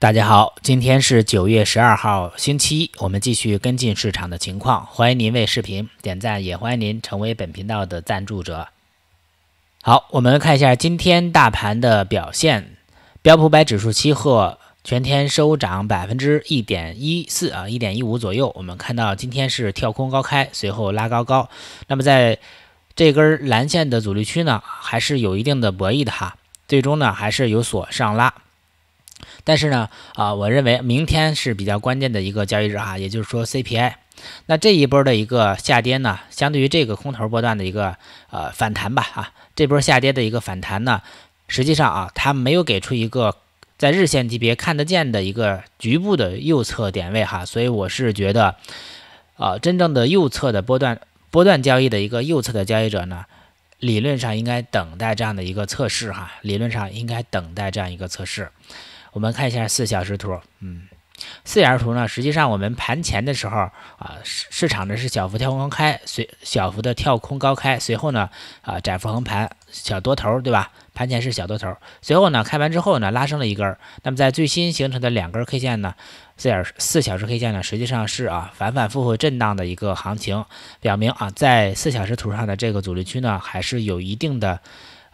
大家好，今天是九月十二号，星期一，我们继续跟进市场的情况。欢迎您为视频点赞，也欢迎您成为本频道的赞助者。好，我们看一下今天大盘的表现，标普百指数期货全天收涨百分之一点一四啊，一点一五左右。我们看到今天是跳空高开，随后拉高高。那么在这根蓝线的阻力区呢，还是有一定的博弈的哈，最终呢还是有所上拉。但是呢，啊，我认为明天是比较关键的一个交易日哈，也就是说 CPI。那这一波的一个下跌呢，相对于这个空头波段的一个呃反弹吧，啊，这波下跌的一个反弹呢，实际上啊，它没有给出一个在日线级别看得见的一个局部的右侧点位哈，所以我是觉得，呃，真正的右侧的波段波段交易的一个右侧的交易者呢，理论上应该等待这样的一个测试哈，理论上应该等待这样一个测试。我们看一下四小时图，嗯，四小时图呢，实际上我们盘前的时候啊，市市场呢是小幅跳空高开，随小幅的跳空高开，随后呢啊窄幅横盘，小多头，对吧？盘前是小多头，随后呢，开盘之后呢，拉升了一根。那么在最新形成的两根 K 线呢，四小四小时 K 线呢，实际上是啊反反复复震荡的一个行情，表明啊在四小时图上的这个阻力区呢，还是有一定的。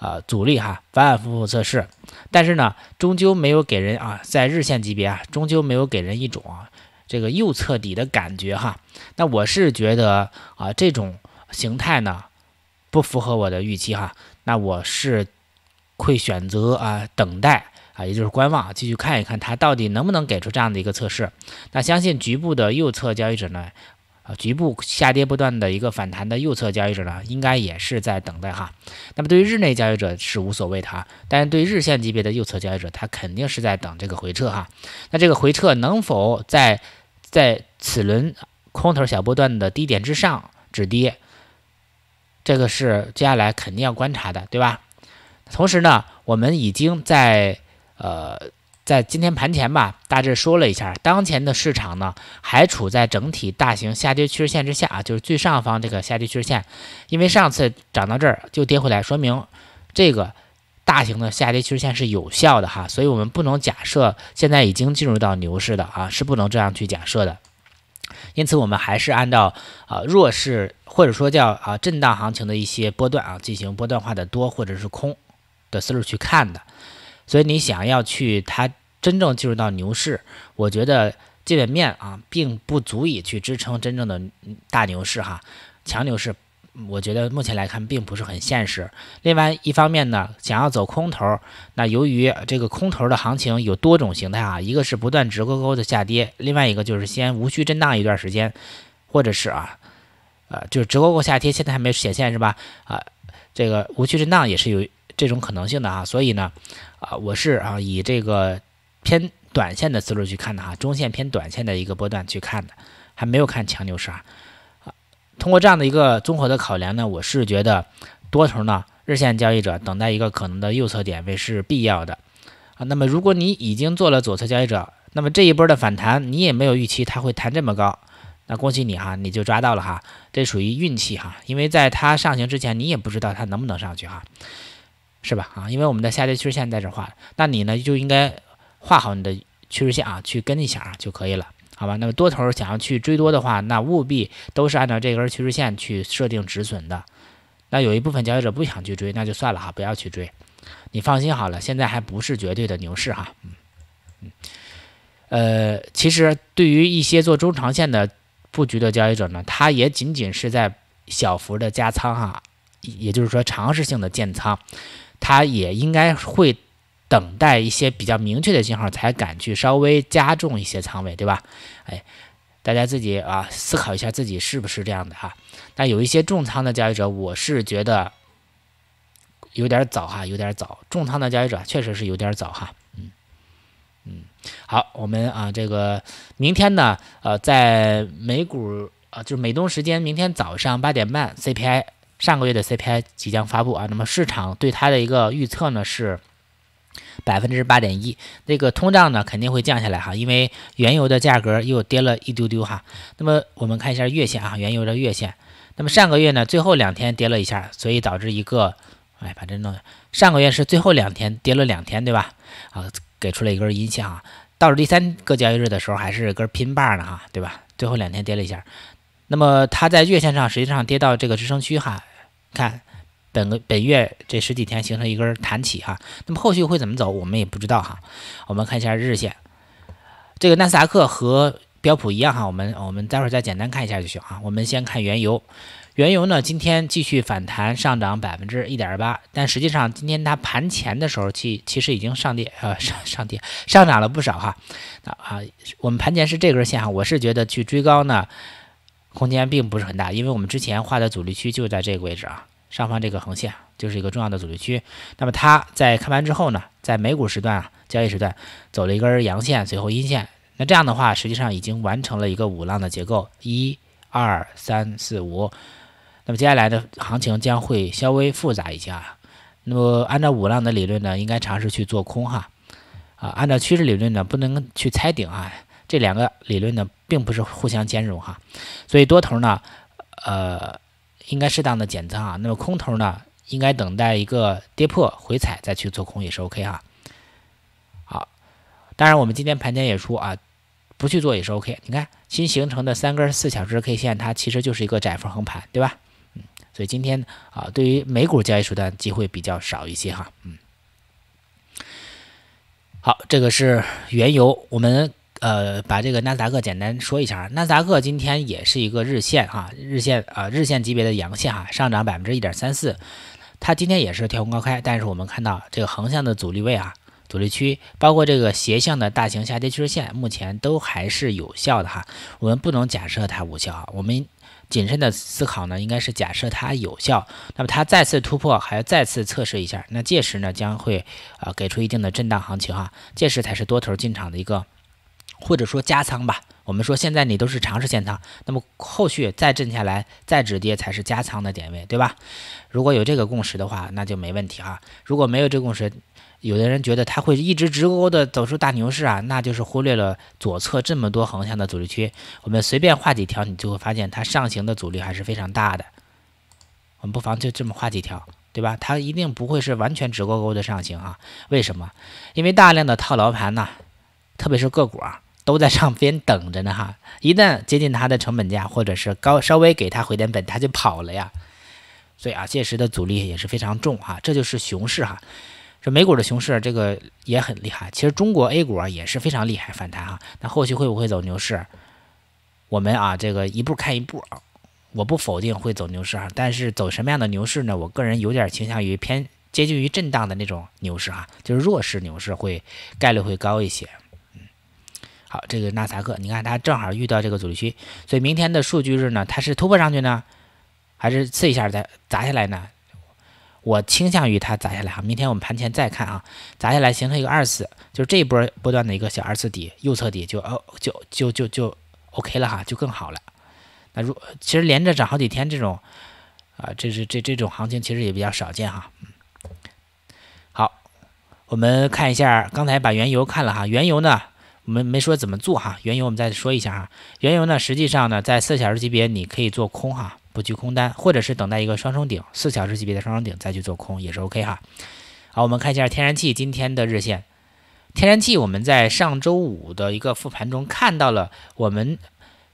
呃，阻力哈，反反复复测试，但是呢，终究没有给人啊，在日线级别啊，终究没有给人一种啊，这个右侧底的感觉哈。那我是觉得啊，这种形态呢，不符合我的预期哈。那我是会选择啊，等待啊，也就是观望，继续看一看它到底能不能给出这样的一个测试。那相信局部的右侧交易者呢。局部下跌不断的一个反弹的右侧交易者呢，应该也是在等待哈。那么对于日内交易者是无所谓的哈，但是对日线级别的右侧交易者，他肯定是在等这个回撤哈。那这个回撤能否在在此轮空头小波段的低点之上止跌，这个是接下来肯定要观察的，对吧？同时呢，我们已经在呃。在今天盘前吧，大致说了一下，当前的市场呢，还处在整体大型下跌趋势线之下啊，就是最上方这个下跌趋势线，因为上次涨到这儿就跌回来，说明这个大型的下跌趋势线是有效的哈，所以我们不能假设现在已经进入到牛市的啊，是不能这样去假设的，因此我们还是按照啊弱势或者说叫啊震荡行情的一些波段啊，进行波段化的多或者是空的思路去看的，所以你想要去它。真正进入到牛市，我觉得基本面啊，并不足以去支撑真正的大牛市哈，强牛市，我觉得目前来看并不是很现实。另外一方面呢，想要走空头，那由于这个空头的行情有多种形态啊，一个是不断直勾勾的下跌，另外一个就是先无序震荡一段时间，或者是啊，呃，就是直勾勾下跌，现在还没显现是吧？啊，这个无序震荡也是有这种可能性的啊，所以呢，啊，我是啊，以这个。偏短线的思路去看的哈，中线偏短线的一个波段去看的，还没有看强牛市啊。啊，通过这样的一个综合的考量呢，我是觉得多头呢，日线交易者等待一个可能的右侧点位是必要的啊。那么，如果你已经做了左侧交易者，那么这一波的反弹你也没有预期它会弹这么高，那恭喜你哈，你就抓到了哈，这属于运气哈，因为在它上行之前你也不知道它能不能上去哈，是吧？啊，因为我们的下跌趋势线在这画，那你呢就应该。画好你的趋势线啊，去跟一下啊就可以了，好吧？那么多头想要去追多的话，那务必都是按照这根趋势线去设定止损的。那有一部分交易者不想去追，那就算了哈，不要去追。你放心好了，现在还不是绝对的牛市哈。嗯嗯，呃，其实对于一些做中长线的布局的交易者呢，他也仅仅是在小幅的加仓哈，也就是说尝试性的建仓，他也应该会。等待一些比较明确的信号，才敢去稍微加重一些仓位，对吧？哎，大家自己啊思考一下，自己是不是这样的哈？那有一些重仓的交易者，我是觉得有点早哈，有点早。重仓的交易者确实是有点早哈。嗯嗯，好，我们啊这个明天呢，呃，在美股啊，就是美东时间明天早上八点半，CPI 上个月的 CPI 即将发布啊，那么市场对它的一个预测呢是。百分之八点一，这个通胀呢肯定会降下来哈，因为原油的价格又跌了一丢丢哈。那么我们看一下月线啊，原油的月线。那么上个月呢，最后两天跌了一下，所以导致一个，哎，把这弄上个月是最后两天跌了两天，对吧？啊，给出了一根阴线哈。到了第三个交易日的时候，还是根拼棒 n 呢哈，对吧？最后两天跌了一下，那么它在月线上实际上跌到这个支撑区哈，看。本个本月这十几天形成一根弹起哈，那么后续会怎么走，我们也不知道哈。我们看一下日线，这个纳斯达克和标普一样哈，我们我们待会儿再简单看一下就行啊。我们先看原油，原油呢今天继续反弹上涨百分之一点二八，但实际上今天它盘前的时候其其实已经上跌呃上上跌上涨了不少哈。啊，我们盘前是这根线哈，我是觉得去追高呢空间并不是很大，因为我们之前画的阻力区就在这个位置啊。上方这个横线就是一个重要的阻力区，那么它在开盘之后呢，在美股时段啊，交易时段走了一根阳线，随后阴线，那这样的话，实际上已经完成了一个五浪的结构，一二三四五，那么接下来的行情将会稍微复杂一些啊。那么按照五浪的理论呢，应该尝试去做空哈，啊，按照趋势理论呢，不能去猜顶啊，这两个理论呢，并不是互相兼容哈，所以多头呢，呃。应该适当的减仓啊，那么空头呢，应该等待一个跌破回踩再去做空也是 OK 哈。好，当然我们今天盘前也出啊，不去做也是 OK。你看新形成的三根四小时 K 线，它其实就是一个窄幅横盘，对吧？嗯，所以今天啊，对于美股交易手段机会比较少一些哈，嗯。好，这个是原油，我们。呃，把这个纳斯达克简单说一下啊，纳斯达克今天也是一个日线哈，日线啊日线级别的阳线哈，上涨百分之一点三四，它今天也是跳空高开，但是我们看到这个横向的阻力位啊，阻力区包括这个斜向的大型下跌趋势线，目前都还是有效的哈，我们不能假设它无效啊，我们谨慎的思考呢，应该是假设它有效，那么它再次突破还要再次测试一下，那届时呢将会啊给出一定的震荡行情哈，届时才是多头进场的一个。或者说加仓吧，我们说现在你都是尝试建仓，那么后续再震下来、再止跌才是加仓的点位，对吧？如果有这个共识的话，那就没问题啊。如果没有这共识，有的人觉得它会一直直勾勾的走出大牛市啊，那就是忽略了左侧这么多横向的阻力区。我们随便画几条，你就会发现它上行的阻力还是非常大的。我们不妨就这么画几条，对吧？它一定不会是完全直勾勾的上行啊。为什么？因为大量的套牢盘呢，特别是个股啊。都在上边等着呢哈，一旦接近它的成本价，或者是高稍微给它回点本，它就跑了呀。所以啊，届时的阻力也是非常重哈。这就是熊市哈。这美股的熊市，这个也很厉害。其实中国 A 股啊也是非常厉害，反弹哈。那后续会不会走牛市？我们啊，这个一步看一步啊。我不否定会走牛市啊，但是走什么样的牛市呢？我个人有点倾向于偏接近于震荡的那种牛市啊，就是弱势牛市会概率会高一些。好，这个纳萨克，你看它正好遇到这个阻力区，所以明天的数据日呢，它是突破上去呢，还是刺一下再砸下来呢？我倾向于它砸下来哈。明天我们盘前再看啊，砸下来形成一个二次，就是这一波波段的一个小二次底，右侧底就哦就就就就 OK 了哈，就更好了。那如其实连着涨好几天这种啊，这是这这种行情其实也比较少见哈。好，我们看一下刚才把原油看了哈，原油呢？我们没说怎么做哈，原油我们再说一下哈，原油呢，实际上呢，在四小时级别你可以做空哈，布局空单，或者是等待一个双重顶，四小时级别的双重顶再去做空也是 OK 哈。好，我们看一下天然气今天的日线，天然气我们在上周五的一个复盘中看到了我们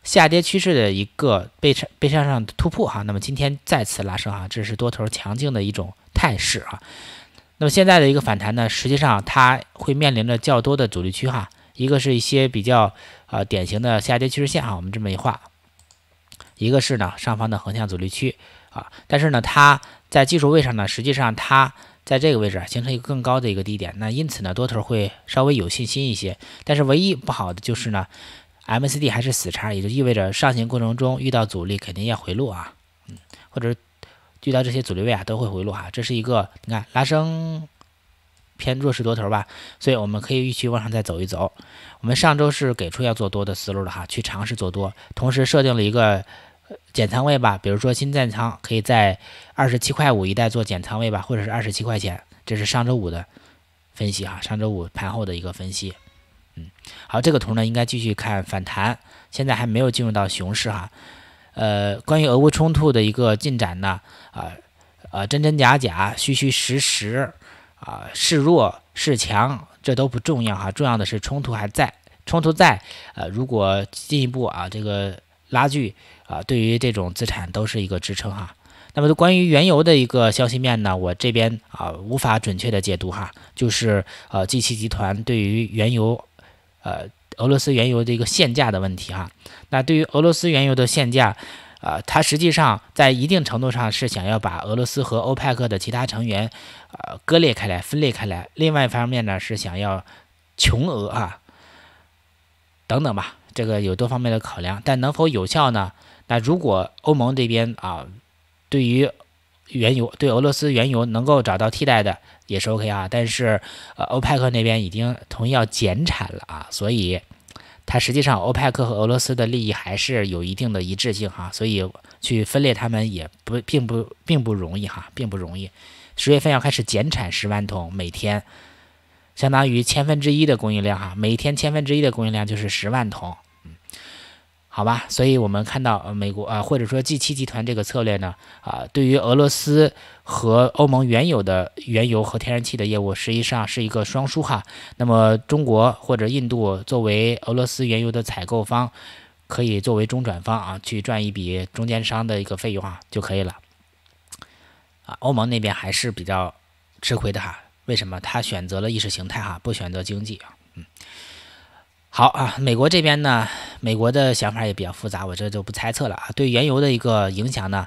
下跌趋势的一个背背向上突破哈，那么今天再次拉升哈，这是多头强劲的一种态势哈。那么现在的一个反弹呢，实际上它会面临着较多的阻力区哈。一个是一些比较呃典型的下跌趋势线啊，我们这么一画，一个是呢上方的横向阻力区啊，但是呢它在技术位上呢，实际上它在这个位置形成一个更高的一个低点，那因此呢多头会稍微有信心一些，但是唯一不好的就是呢 M C D 还是死叉，也就意味着上行过程中遇到阻力肯定要回落啊，嗯，或者遇到这些阻力位啊都会回落啊，这是一个你看拉升。偏弱势多头吧，所以我们可以预期往上再走一走。我们上周是给出要做多的思路了哈，去尝试做多，同时设定了一个减仓位吧，比如说新建仓可以在二十七块五一带做减仓位吧，或者是二十七块钱，这是上周五的分析哈，上周五盘后的一个分析。嗯，好，这个图呢应该继续看反弹，现在还没有进入到熊市哈。呃，关于俄乌冲突的一个进展呢，啊呃，真真假假，虚虚实实。啊，示弱示强，这都不重要哈，重要的是冲突还在，冲突在，呃，如果进一步啊，这个拉锯啊，对于这种资产都是一个支撑哈。那么关于原油的一个消息面呢，我这边啊无法准确的解读哈，就是呃，G7 集团对于原油，呃，俄罗斯原油的一个限价的问题哈。那对于俄罗斯原油的限价。呃，它实际上在一定程度上是想要把俄罗斯和欧佩克的其他成员，呃，割裂开来、分裂开来。另外一方面呢，是想要穷俄啊，等等吧，这个有多方面的考量。但能否有效呢？那如果欧盟这边啊，对于原油、对俄罗斯原油能够找到替代的，也是 OK 啊。但是，呃，欧佩克那边已经同意要减产了啊，所以。它实际上，欧佩克和俄罗斯的利益还是有一定的一致性哈，所以去分裂他们也不并不并不容易哈，并不容易。十月份要开始减产十万桶每天，相当于千分之一的供应量哈，每天千分之一的供应量就是十万桶。好吧，所以我们看到，呃，美国啊，或者说 G7 集团这个策略呢，啊，对于俄罗斯和欧盟原有的原油和天然气的业务，实际上是一个双输哈。那么中国或者印度作为俄罗斯原油的采购方，可以作为中转方啊，去赚一笔中间商的一个费用啊就可以了。啊，欧盟那边还是比较吃亏的哈。为什么？他选择了意识形态哈，不选择经济啊。嗯。好啊，美国这边呢，美国的想法也比较复杂，我这就不猜测了啊。对原油的一个影响呢，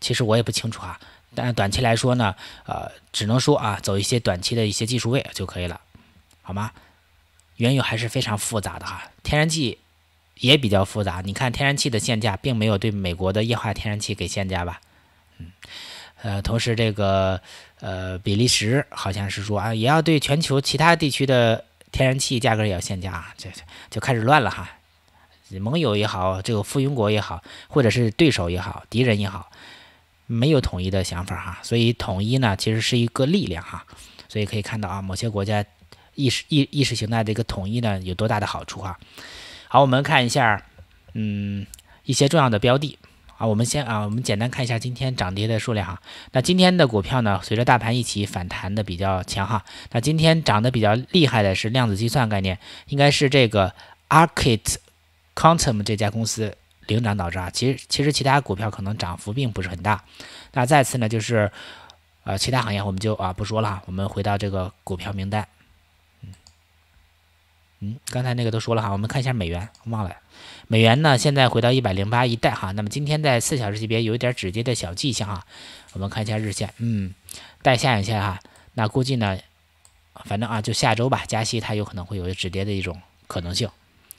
其实我也不清楚啊。但短期来说呢，呃，只能说啊，走一些短期的一些技术位就可以了，好吗？原油还是非常复杂的哈，天然气也比较复杂。你看，天然气的限价并没有对美国的液化天然气给限价吧？嗯，呃，同时这个呃，比利时好像是说啊，也要对全球其他地区的。天然气价格也要限价，这这就开始乱了哈。盟友也好，这个附庸国也好，或者是对手也好，敌人也好，没有统一的想法哈。所以统一呢，其实是一个力量哈。所以可以看到啊，某些国家意识、意意识形态的一个统一呢，有多大的好处哈。好，我们看一下，嗯，一些重要的标的。啊，我们先啊，我们简单看一下今天涨跌的数量哈。那今天的股票呢，随着大盘一起反弹的比较强哈。那今天涨得比较厉害的是量子计算概念，应该是这个 Arket Quantum 这家公司领涨导致啊。其实其实其他股票可能涨幅并不是很大。那再次呢，就是呃其他行业我们就啊不说了我们回到这个股票名单。嗯，刚才那个都说了哈，我们看一下美元，忘了，美元呢现在回到一百零八一带哈，那么今天在四小时级别有一点止跌的小迹象哈，我们看一下日线，嗯，带下影线哈，那估计呢，反正啊就下周吧，加息它有可能会有止跌的一种可能性，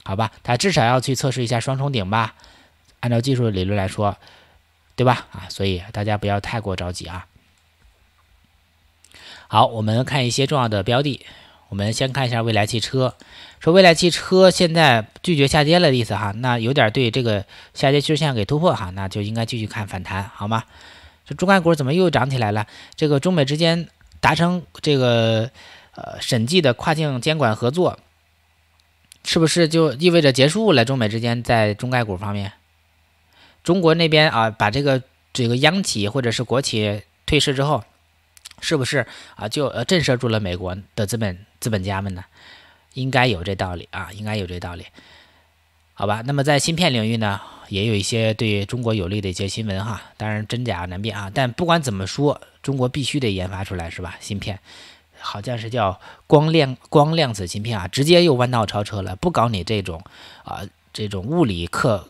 好吧，它至少要去测试一下双重顶吧，按照技术理论来说，对吧？啊，所以大家不要太过着急啊。好，我们看一些重要的标的。我们先看一下未来汽车，说未来汽车现在拒绝下跌了的意思哈，那有点对这个下跌趋势线给突破哈，那就应该继续看反弹好吗？这中概股怎么又涨起来了？这个中美之间达成这个呃审计的跨境监管合作，是不是就意味着结束了中美之间在中概股方面？中国那边啊把这个这个央企或者是国企退市之后。是不是啊？就呃震慑住了美国的资本资本家们呢？应该有这道理啊，应该有这道理。好吧，那么在芯片领域呢，也有一些对中国有利的一些新闻哈，当然真假难辨啊。但不管怎么说，中国必须得研发出来是吧？芯片好像是叫光量光量子芯片啊，直接又弯道超车了，不搞你这种啊这种物理刻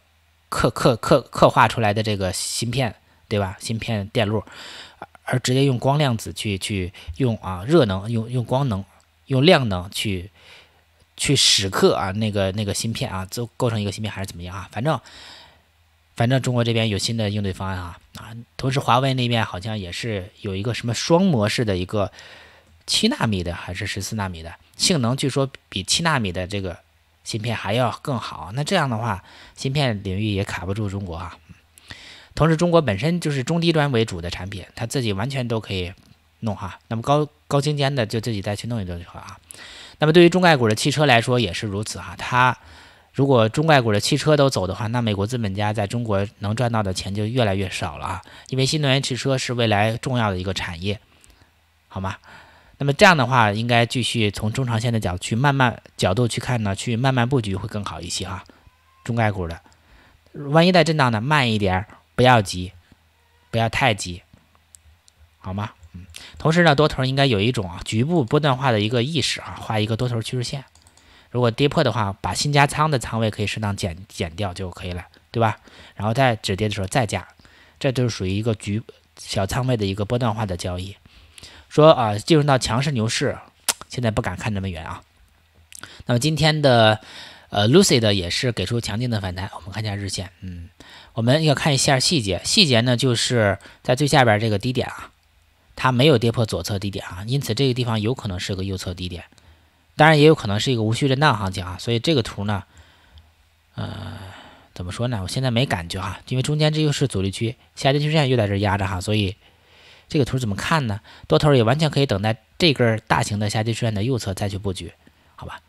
刻刻刻刻画出来的这个芯片对吧？芯片电路。而直接用光量子去去用啊热能用用光能用量能去去蚀刻啊那个那个芯片啊，就构成一个芯片还是怎么样啊？反正反正中国这边有新的应对方案啊啊！同时华为那边好像也是有一个什么双模式的一个七纳米的还是十四纳米的性能，据说比七纳米的这个芯片还要更好。那这样的话，芯片领域也卡不住中国啊。同时，中国本身就是中低端为主的产品，它自己完全都可以弄哈。那么高高精尖的就自己再去弄一弄就好啊。那么对于中概股的汽车来说也是如此哈。它如果中概股的汽车都走的话，那美国资本家在中国能赚到的钱就越来越少了啊。因为新能源汽车是未来重要的一个产业，好吗？那么这样的话，应该继续从中长线的角度慢慢角度去看呢，去慢慢布局会更好一些哈。中概股的，万一带震荡呢，慢一点。不要急，不要太急，好吗？嗯，同时呢，多头应该有一种啊局部波段化的一个意识啊，画一个多头趋势线，如果跌破的话，把新加仓的仓位可以适当减减掉就可以了，对吧？然后在止跌的时候再加，这就是属于一个局小仓位的一个波段化的交易。说啊，进入到强势牛市，现在不敢看那么远啊。那么今天的呃 l u c y 的也是给出强劲的反弹，我们看一下日线，嗯。我们要看一下细节，细节呢就是在最下边这个低点啊，它没有跌破左侧低点啊，因此这个地方有可能是个右侧低点，当然也有可能是一个无序震荡行情啊。所以这个图呢，呃，怎么说呢？我现在没感觉哈，因为中间这又是阻力区，下跌趋势线又在这压着哈，所以这个图怎么看呢？多头也完全可以等待这根大型的下跌趋势线的右侧再去布局，好吧？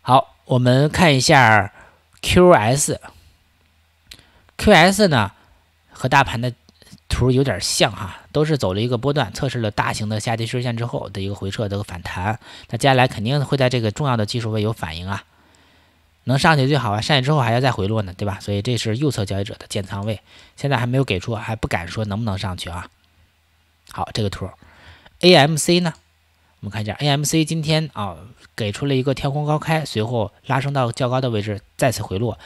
好，我们看一下 Q S。QS 呢和大盘的图有点像哈，都是走了一个波段，测试了大型的下跌趋势线之后的一个回撤、这个反弹，那接下来肯定会在这个重要的技术位有反应啊，能上去最好啊，上去之后还要再回落呢，对吧？所以这是右侧交易者的建仓位，现在还没有给出，还不敢说能不能上去啊。好，这个图，AMC 呢，我们看一下，AMC 今天啊给出了一个跳空高开，随后拉升到较高的位置，再次回落。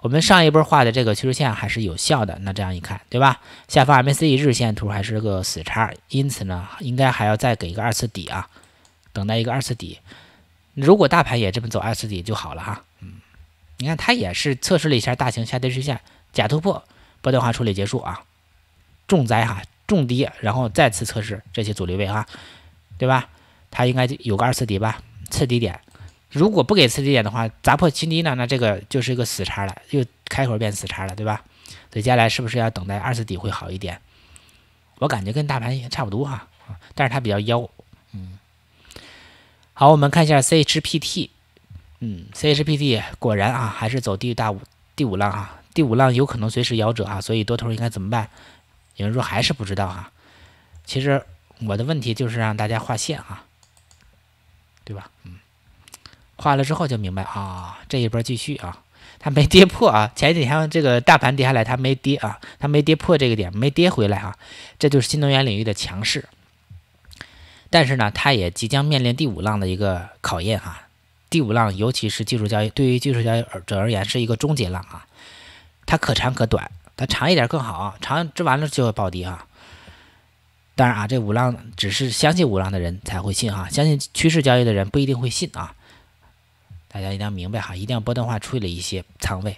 我们上一波画的这个趋势线还是有效的，那这样一看，对吧？下方 MACD 日线图还是个死叉，因此呢，应该还要再给一个二次底啊，等待一个二次底。如果大盘也这么走二次底就好了哈。嗯，你看它也是测试了一下大型下跌趋势线假突破，波段化处理结束啊，重灾哈，重跌，然后再次测试这些阻力位哈，对吧？它应该有个二次底吧？次低点。如果不给次低点的话，砸破新低呢，那这个就是一个死叉了，又开口变死叉了，对吧？所以接下来是不是要等待二次底会好一点？我感觉跟大盘也差不多哈，但是它比较妖，嗯。好，我们看一下 CHPT，嗯，CHPT 果然啊还是走第大五第五浪啊，第五浪有可能随时夭折啊，所以多头应该怎么办？有人说还是不知道哈，其实我的问题就是让大家画线哈，对吧？嗯。画了之后就明白啊，这一波继续啊，它没跌破啊。前几天这个大盘跌下来，它没跌啊，它没跌破这个点，没跌回来啊。这就是新能源领域的强势。但是呢，它也即将面临第五浪的一个考验哈。第五浪，尤其是技术交易，对于技术交易者而言是一个终结浪啊。它可长可短，它长一点更好啊。长织完了就会暴跌啊。当然啊，这五浪只是相信五浪的人才会信啊，相信趋势交易的人不一定会信啊。大家一定要明白哈，一定要波段化处理了一些仓位。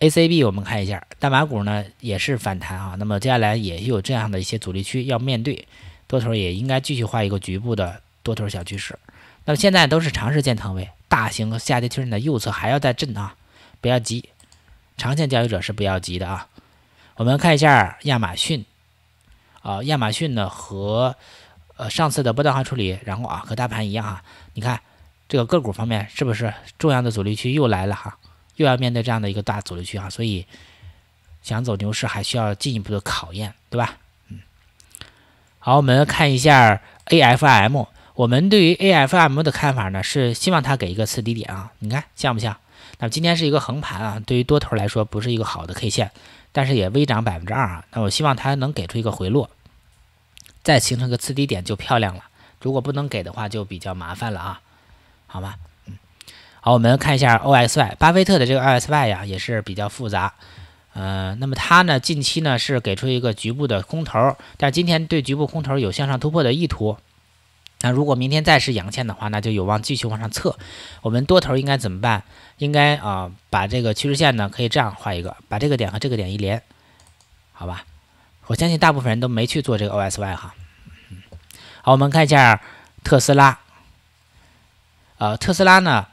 A C B，我们看一下，大马股呢也是反弹啊，那么接下来也有这样的一些阻力区要面对，多头也应该继续画一个局部的多头小趋势。那么现在都是长时间仓位，大型下跌趋势的右侧还要再震啊，不要急，长线交易者是不要急的啊。我们看一下亚马逊，啊，亚马逊呢和呃上次的波段化处理，然后啊和大盘一样啊，你看。这个个股方面是不是重要的阻力区又来了哈？又要面对这样的一个大阻力区啊，所以想走牛市还需要进一步的考验，对吧？嗯，好，我们看一下 A F M，我们对于 A F M 的看法呢是希望它给一个次低点啊，你看像不像？那今天是一个横盘啊，对于多头来说不是一个好的 K 线，但是也微涨百分之二啊，那我希望它能给出一个回落，再形成个次低点就漂亮了，如果不能给的话就比较麻烦了啊。好吧，嗯，好，我们看一下 OSY，巴菲特的这个 OSY 呀，也是比较复杂，呃，那么它呢，近期呢是给出一个局部的空头，但今天对局部空头有向上突破的意图，那如果明天再是阳线的话，那就有望继续往上测，我们多头应该怎么办？应该啊，把这个趋势线呢，可以这样画一个，把这个点和这个点一连，好吧？我相信大部分人都没去做这个 OSY 哈，嗯，好，我们看一下特斯拉。呃，特斯拉呢，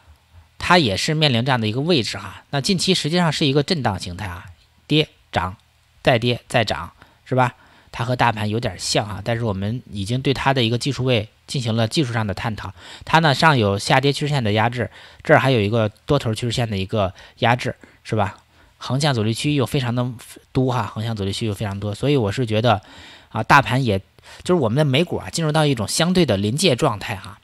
它也是面临这样的一个位置哈。那近期实际上是一个震荡形态啊，跌涨，再跌再涨，是吧？它和大盘有点像哈，但是我们已经对它的一个技术位进行了技术上的探讨。它呢，上有下跌趋势线的压制，这儿还有一个多头趋势线的一个压制，是吧？横向阻力区又非常的多哈，横向阻力区又非常多，所以我是觉得啊，大盘也就是我们的美股啊，进入到一种相对的临界状态哈。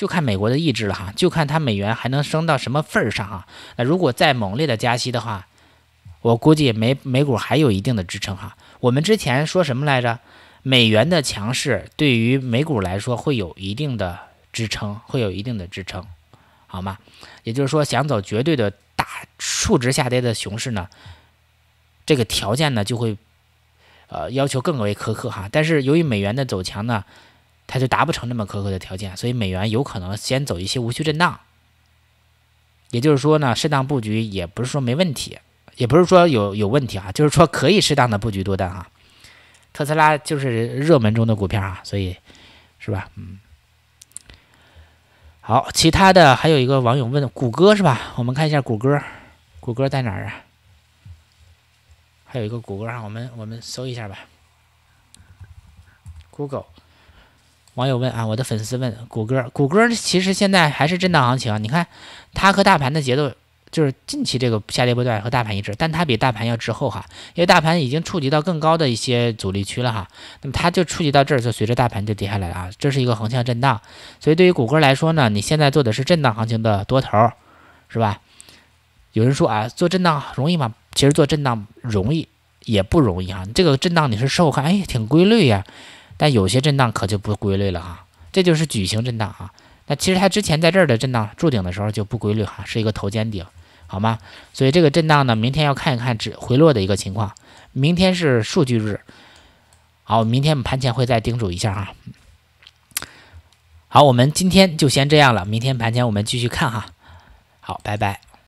就看美国的意志了哈，就看它美元还能升到什么份儿上啊？那如果再猛烈的加息的话，我估计美美股还有一定的支撑哈。我们之前说什么来着？美元的强势对于美股来说会有一定的支撑，会有一定的支撑，好吗？也就是说，想走绝对的大数值下跌的熊市呢，这个条件呢就会呃要求更为苛刻哈。但是由于美元的走强呢。它就达不成那么苛刻的条件，所以美元有可能先走一些无序震荡。也就是说呢，适当布局也不是说没问题，也不是说有有问题啊，就是说可以适当的布局多单啊。特斯拉就是热门中的股票啊，所以是吧？嗯。好，其他的还有一个网友问谷歌是吧？我们看一下谷歌，谷歌在哪儿啊？还有一个谷歌啊，我们我们搜一下吧。Google。网友问啊，我的粉丝问谷歌，谷歌其实现在还是震荡行情啊。你看它和大盘的节奏，就是近期这个下跌波段和大盘一致，但它比大盘要滞后哈，因为大盘已经触及到更高的一些阻力区了哈。那么它就触及到这儿，就随着大盘就跌下来了啊，这是一个横向震荡。所以对于谷歌来说呢，你现在做的是震荡行情的多头，是吧？有人说啊，做震荡容易吗？其实做震荡容易也不容易哈，这个震荡你是受后看，哎，挺规律呀。但有些震荡可就不规律了哈，这就是矩形震荡啊。那其实它之前在这儿的震荡筑顶的时候就不规律哈，是一个头肩顶，好吗？所以这个震荡呢，明天要看一看指回落的一个情况。明天是数据日，好，明天我们盘前会再叮嘱一下哈。好，我们今天就先这样了，明天盘前我们继续看哈。好，拜拜。